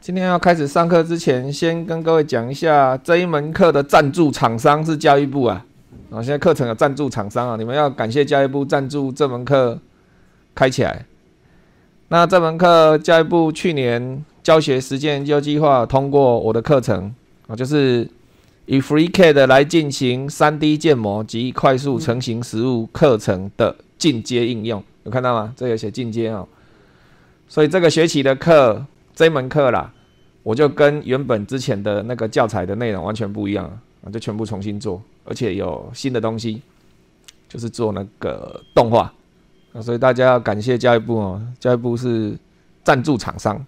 今天要开始上课之前，先跟各位讲一下这一门课的赞助厂商是教育部啊。啊，现在课程有赞助厂商啊，你们要感谢教育部赞助这门课开起来。那这门课教育部去年教学实践研究计划通过我的课程啊，就是以 FreeCAD 来进行 3D 建模及快速成型实物课程的进阶应用。有看到吗？这有写进阶哦。所以这个学期的课。这门课啦，我就跟原本之前的那个教材的内容完全不一样啊，就全部重新做，而且有新的东西，就是做那个动画，啊，所以大家要感谢教育部哦，教育部是赞助厂商。